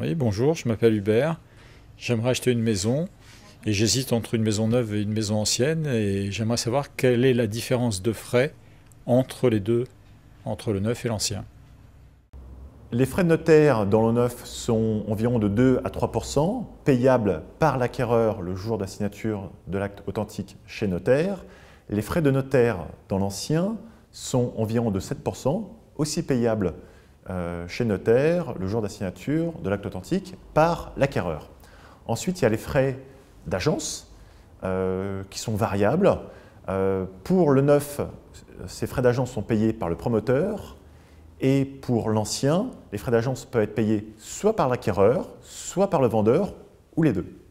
Oui, bonjour, je m'appelle Hubert. J'aimerais acheter une maison et j'hésite entre une maison neuve et une maison ancienne et j'aimerais savoir quelle est la différence de frais entre les deux, entre le neuf et l'ancien. Les frais de notaire dans le neuf sont environ de 2 à 3 payables par l'acquéreur le jour de la signature de l'acte authentique chez notaire. Les frais de notaire dans l'ancien sont environ de 7 aussi payables euh, chez notaire le jour de la signature de l'acte authentique par l'acquéreur. Ensuite, il y a les frais d'agence euh, qui sont variables. Euh, pour le neuf, ces frais d'agence sont payés par le promoteur et pour l'ancien, les frais d'agence peuvent être payés soit par l'acquéreur, soit par le vendeur ou les deux.